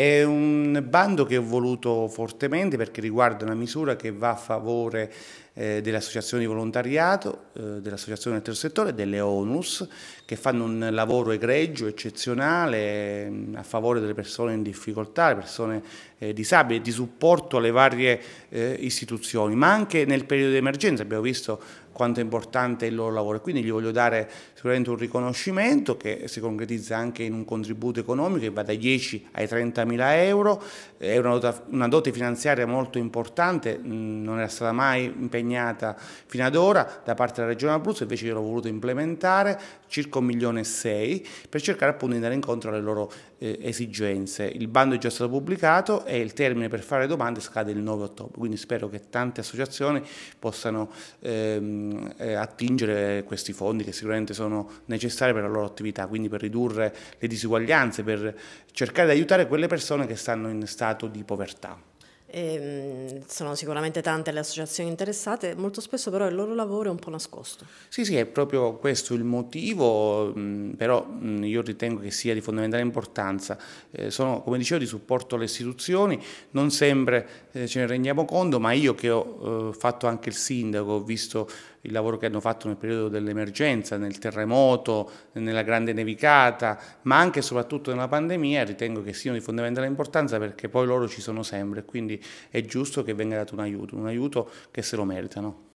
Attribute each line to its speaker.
Speaker 1: È un bando che ho voluto fortemente perché riguarda una misura che va a favore eh, delle associazioni di volontariato, eh, associazioni del terzo settore delle ONUS che fanno un lavoro egregio, eccezionale, a favore delle persone in difficoltà, le persone eh, disabili, di supporto alle varie eh, istituzioni, ma anche nel periodo di emergenza abbiamo visto quanto è importante il loro lavoro. Quindi gli voglio dare sicuramente un riconoscimento che si concretizza anche in un contributo economico che va dai 10 ai 30 mila euro, è una dote, una dote finanziaria molto importante, non era stata mai impegnata fino ad ora da parte della Regione Abruzzo, invece io l'ho voluto implementare, circa un milione e sei, per cercare appunto di andare incontro alle loro eh, eh, esigenze. Il bando è già stato pubblicato e il termine per fare domande scade il 9 ottobre, quindi spero che tante associazioni possano ehm, eh, attingere questi fondi che sicuramente sono necessari per la loro attività, quindi per ridurre le disuguaglianze, per cercare di aiutare quelle persone che stanno in stato di povertà.
Speaker 2: E ehm, sono sicuramente tante le associazioni interessate, molto spesso però il loro lavoro è un po' nascosto.
Speaker 1: Sì, sì, è proprio questo il motivo, mm, però mm, io ritengo che sia di fondamentale importanza. Eh, sono, come dicevo, di supporto alle istituzioni, non sempre eh, ce ne rendiamo conto, ma io che ho eh, fatto anche il sindaco, ho visto il lavoro che hanno fatto nel periodo dell'emergenza, nel terremoto, nella grande nevicata, ma anche e soprattutto nella pandemia, ritengo che siano di fondamentale importanza perché poi loro ci sono sempre, quindi è giusto che venga dato un aiuto, un aiuto che se lo meritano.